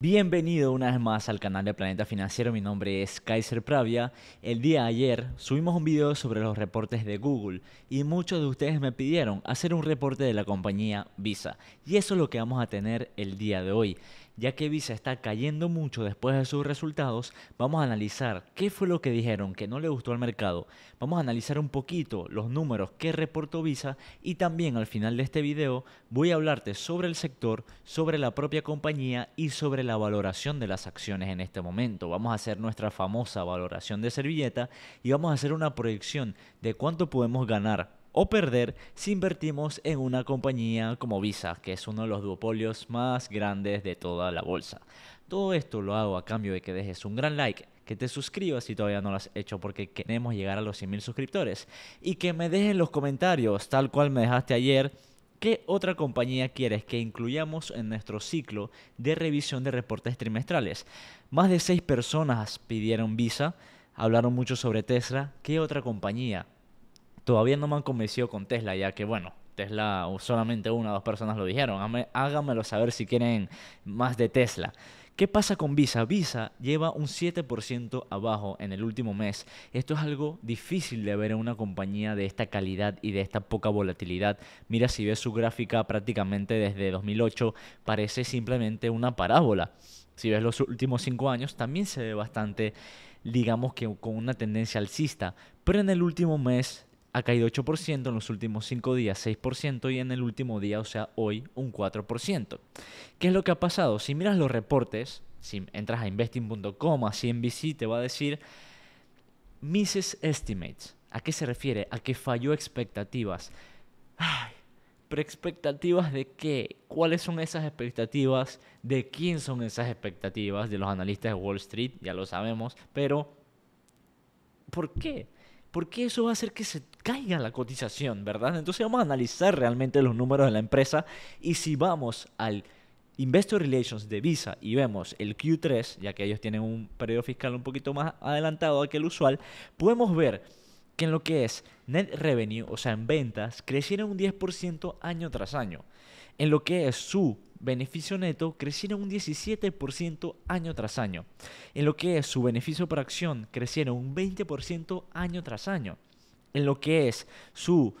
Bienvenido una vez más al canal de Planeta Financiero, mi nombre es Kaiser Pravia. El día de ayer subimos un video sobre los reportes de Google y muchos de ustedes me pidieron hacer un reporte de la compañía Visa y eso es lo que vamos a tener el día de hoy ya que Visa está cayendo mucho después de sus resultados, vamos a analizar qué fue lo que dijeron que no le gustó al mercado. Vamos a analizar un poquito los números que reportó Visa y también al final de este video voy a hablarte sobre el sector, sobre la propia compañía y sobre la valoración de las acciones en este momento. Vamos a hacer nuestra famosa valoración de servilleta y vamos a hacer una proyección de cuánto podemos ganar o perder si invertimos en una compañía como Visa, que es uno de los duopolios más grandes de toda la bolsa. Todo esto lo hago a cambio de que dejes un gran like, que te suscribas si todavía no lo has hecho porque queremos llegar a los 100.000 suscriptores y que me dejes los comentarios, tal cual me dejaste ayer, ¿Qué otra compañía quieres que incluyamos en nuestro ciclo de revisión de reportes trimestrales? Más de 6 personas pidieron Visa, hablaron mucho sobre Tesla. ¿Qué otra compañía todavía no me han convencido con Tesla, ya que bueno, Tesla solamente una o dos personas lo dijeron. Háganmelo saber si quieren más de Tesla. ¿Qué pasa con Visa? Visa lleva un 7% abajo en el último mes. Esto es algo difícil de ver en una compañía de esta calidad y de esta poca volatilidad. Mira, si ves su gráfica prácticamente desde 2008, parece simplemente una parábola. Si ves los últimos 5 años, también se ve bastante, digamos que con una tendencia alcista. Pero en el último mes ha caído 8% en los últimos 5 días, 6% y en el último día, o sea, hoy, un 4%. ¿Qué es lo que ha pasado? Si miras los reportes, si entras a investing.com, a CNBC, te va a decir Misses Estimates. ¿A qué se refiere? A que falló expectativas. Ay, ¿Pero expectativas de qué? ¿Cuáles son esas expectativas? ¿De quién son esas expectativas? De los analistas de Wall Street, ya lo sabemos, pero ¿por qué? porque eso va a hacer que se caiga la cotización, ¿verdad? Entonces vamos a analizar realmente los números de la empresa y si vamos al Investor Relations de Visa y vemos el Q3, ya que ellos tienen un periodo fiscal un poquito más adelantado que el usual, podemos ver que en lo que es net revenue, o sea, en ventas, crecieron un 10% año tras año. En lo que es su beneficio neto crecieron un 17% año tras año, en lo que es su beneficio por acción crecieron un 20% año tras año, en lo que es su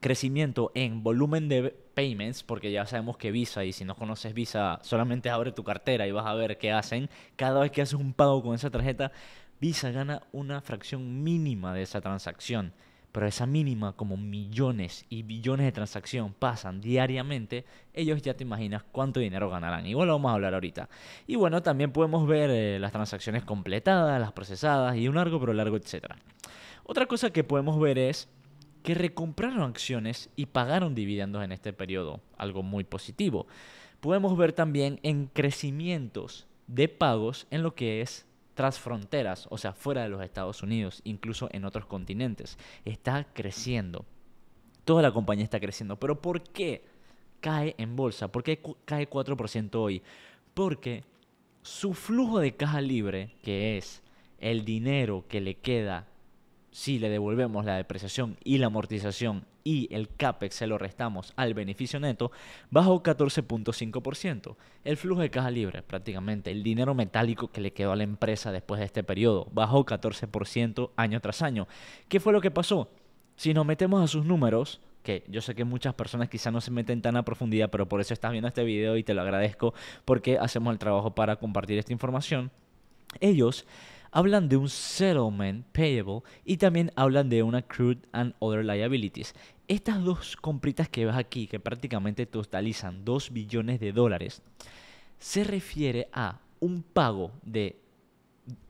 crecimiento en volumen de payments, porque ya sabemos que Visa, y si no conoces Visa, solamente abre tu cartera y vas a ver qué hacen, cada vez que haces un pago con esa tarjeta, Visa gana una fracción mínima de esa transacción pero esa mínima como millones y billones de transacciones pasan diariamente, ellos ya te imaginas cuánto dinero ganarán. Igual lo vamos a hablar ahorita. Y bueno, también podemos ver eh, las transacciones completadas, las procesadas y un largo pero largo, etc. Otra cosa que podemos ver es que recompraron acciones y pagaron dividendos en este periodo, algo muy positivo. Podemos ver también en crecimientos de pagos en lo que es tras fronteras, o sea, fuera de los Estados Unidos, incluso en otros continentes. Está creciendo. Toda la compañía está creciendo. Pero ¿por qué cae en bolsa? ¿Por qué cae 4% hoy? Porque su flujo de caja libre, que es el dinero que le queda si le devolvemos la depreciación y la amortización y el CAPEX se lo restamos al beneficio neto, bajó 14.5%. El flujo de caja libre, prácticamente el dinero metálico que le quedó a la empresa después de este periodo, bajó 14% año tras año. ¿Qué fue lo que pasó? Si nos metemos a sus números, que yo sé que muchas personas quizás no se meten tan a profundidad, pero por eso estás viendo este video y te lo agradezco porque hacemos el trabajo para compartir esta información. Ellos hablan de un settlement payable y también hablan de una crude and other liabilities. Estas dos compritas que ves aquí, que prácticamente totalizan 2 billones de dólares, se refiere a un pago de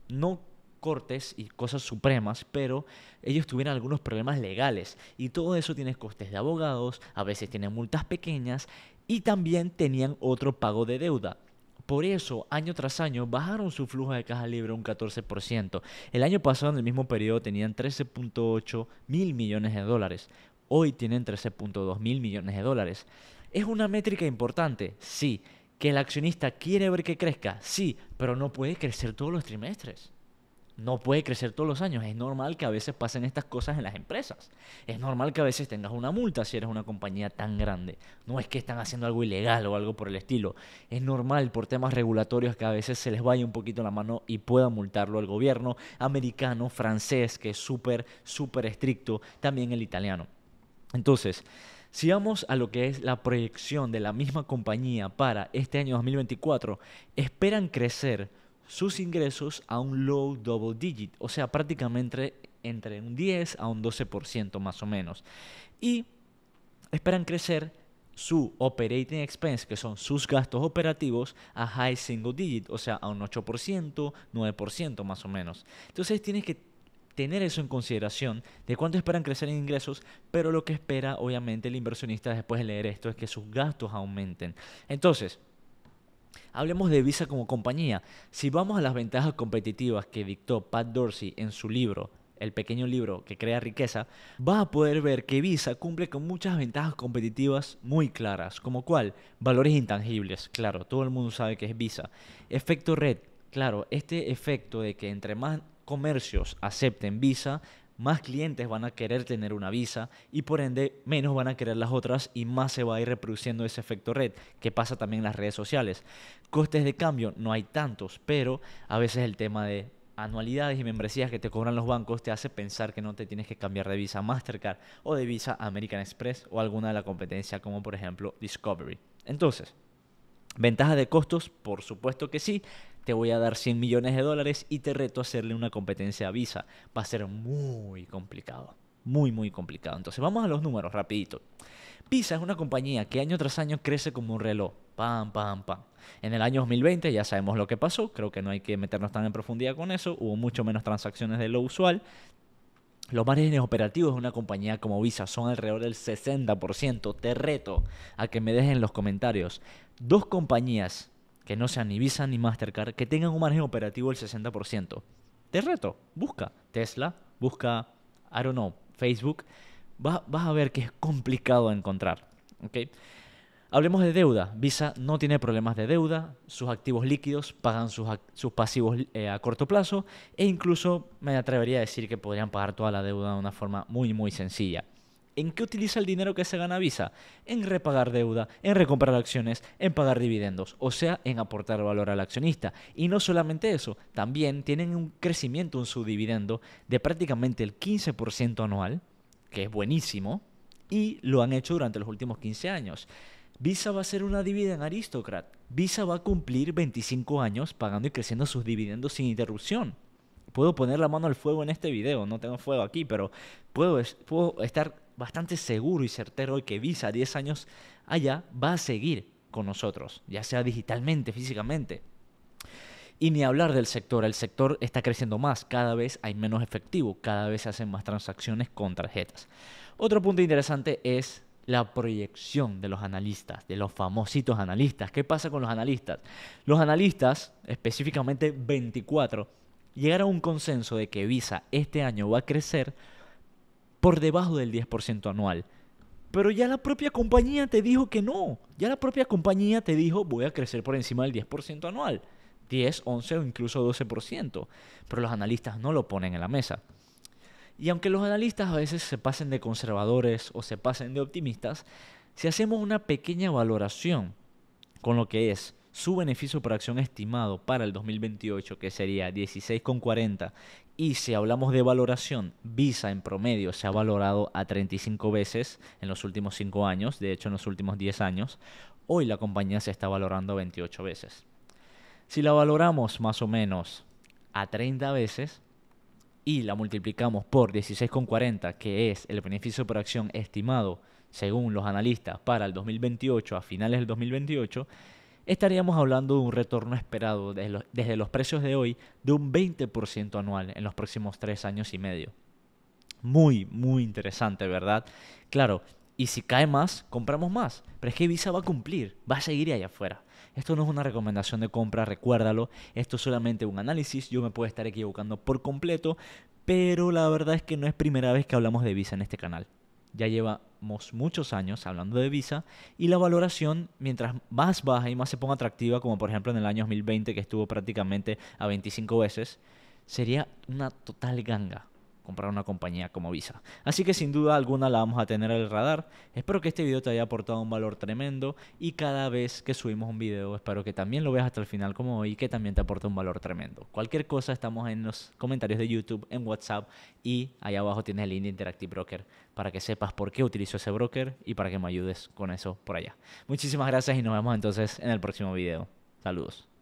no cortes y cosas supremas, pero ellos tuvieron algunos problemas legales y todo eso tiene costes de abogados, a veces tienen multas pequeñas y también tenían otro pago de deuda. Por eso, año tras año, bajaron su flujo de caja libre un 14%. El año pasado, en el mismo periodo, tenían 13.8 mil millones de dólares. Hoy tienen 13.2 mil millones de dólares. ¿Es una métrica importante? Sí. ¿Que el accionista quiere ver que crezca? Sí, pero no puede crecer todos los trimestres no puede crecer todos los años. Es normal que a veces pasen estas cosas en las empresas. Es normal que a veces tengas una multa si eres una compañía tan grande. No es que están haciendo algo ilegal o algo por el estilo. Es normal por temas regulatorios que a veces se les vaya un poquito la mano y pueda multarlo el gobierno americano, francés, que es súper, súper estricto, también el italiano. Entonces, si vamos a lo que es la proyección de la misma compañía para este año 2024. Esperan crecer sus ingresos a un low double digit, o sea, prácticamente entre un 10 a un 12% más o menos. Y esperan crecer su operating expense, que son sus gastos operativos, a high single digit, o sea, a un 8%, 9% más o menos. Entonces tienes que tener eso en consideración de cuánto esperan crecer en ingresos, pero lo que espera obviamente el inversionista después de leer esto es que sus gastos aumenten. Entonces, Hablemos de Visa como compañía. Si vamos a las ventajas competitivas que dictó Pat Dorsey en su libro, el pequeño libro que crea riqueza, vas a poder ver que Visa cumple con muchas ventajas competitivas muy claras, como cual valores intangibles, claro, todo el mundo sabe que es Visa. Efecto red, claro, este efecto de que entre más comercios acepten Visa, más clientes van a querer tener una visa y por ende menos van a querer las otras y más se va a ir reproduciendo ese efecto red que pasa también en las redes sociales. Costes de cambio no hay tantos, pero a veces el tema de anualidades y membresías que te cobran los bancos te hace pensar que no te tienes que cambiar de visa Mastercard o de visa American Express o alguna de la competencia como por ejemplo Discovery. Entonces, ¿Ventaja de costos? Por supuesto que sí te voy a dar 100 millones de dólares y te reto a hacerle una competencia a Visa. Va a ser muy complicado, muy, muy complicado. Entonces vamos a los números rapidito. Visa es una compañía que año tras año crece como un reloj. Pam, pam, pam. En el año 2020 ya sabemos lo que pasó, creo que no hay que meternos tan en profundidad con eso, hubo mucho menos transacciones de lo usual, los márgenes operativos de una compañía como Visa son alrededor del 60%. Te reto a que me dejen en los comentarios dos compañías que no sean ni Visa ni Mastercard, que tengan un margen operativo del 60%. Te reto, busca Tesla, busca, I don't know, Facebook. vas, a ver que es complicado encontrar. Hablemos de deuda. Visa no tiene problemas de deuda, sus activos líquidos pagan sus, pasivos eh, a corto plazo e incluso me atrevería a decir que podrían pagar toda la deuda de una forma muy, muy sencilla. ¿En qué utiliza el dinero que se gana Visa? En repagar deuda, en recomprar acciones, en pagar dividendos, o sea, en aportar valor al accionista. Y no solamente eso, también tienen un crecimiento en su dividendo de prácticamente el 15% anual, que es buenísimo, y lo han hecho durante los últimos 15 años. Visa va a ser una en aristocrat. Visa va a cumplir 25 años pagando y creciendo sus dividendos sin interrupción. Puedo poner la mano al fuego en este video, no tengo fuego aquí, pero puedo, puedo estar bastante seguro y certero ...y que Visa 10 años allá va a seguir con nosotros, ya sea digitalmente, físicamente. Y ni hablar del sector, el sector está creciendo más, cada vez hay menos efectivo, cada vez se hacen más transacciones con tarjetas. Otro punto interesante es la proyección de los analistas, de los famositos analistas. ¿Qué pasa con los analistas? Los analistas, específicamente 24, llegaron a un consenso de que Visa este año va a crecer por debajo del 10% anual. Pero ya la propia compañía te dijo que no. Ya la propia compañía te dijo voy a crecer por encima del 10% anual. 10, 11 o incluso 12%. Pero los analistas no lo ponen en la mesa. Y aunque los analistas a veces se pasen de conservadores o se pasen de optimistas, si hacemos una pequeña valoración con lo que es su beneficio por acción estimado para el 2028, que sería 16,40, y si hablamos de valoración, Visa en promedio se ha valorado a 35 veces en los últimos 5 años, de hecho en los últimos 10 años, hoy la compañía se está valorando 28 veces. Si la valoramos más o menos a 30 veces, y la multiplicamos por 16,40, que es el beneficio por acción estimado según los analistas para el 2028, a finales del 2028, estaríamos hablando de un retorno esperado desde los, precios de hoy de un 20% anual en los próximos tres años y medio. Muy, muy interesante, ¿verdad? Claro, y si cae más, compramos más. Pero es que Visa va a cumplir, va a seguir allá afuera. Esto no es una recomendación de compra, recuérdalo. Esto es solamente un análisis, yo me puedo estar equivocando por completo, pero la verdad es que no es primera vez que hablamos de Visa en este canal ya llevamos muchos años hablando de Visa y la valoración mientras más baja y más se ponga atractiva, como por ejemplo en el año 2020 que estuvo prácticamente a 25 veces, sería una total ganga comprar una compañía como Visa. Así que sin duda alguna la vamos a tener en el radar. Espero que este video te haya aportado un valor tremendo y cada vez que subimos un video espero que también lo veas hasta el final como hoy que también te aporte un valor tremendo. Cualquier cosa estamos en los comentarios de YouTube, en WhatsApp y ahí abajo tienes el link de Interactive Broker para que sepas por qué utilizo ese broker y para que me ayudes con eso por allá. Muchísimas gracias y nos vemos entonces en el próximo video. Saludos.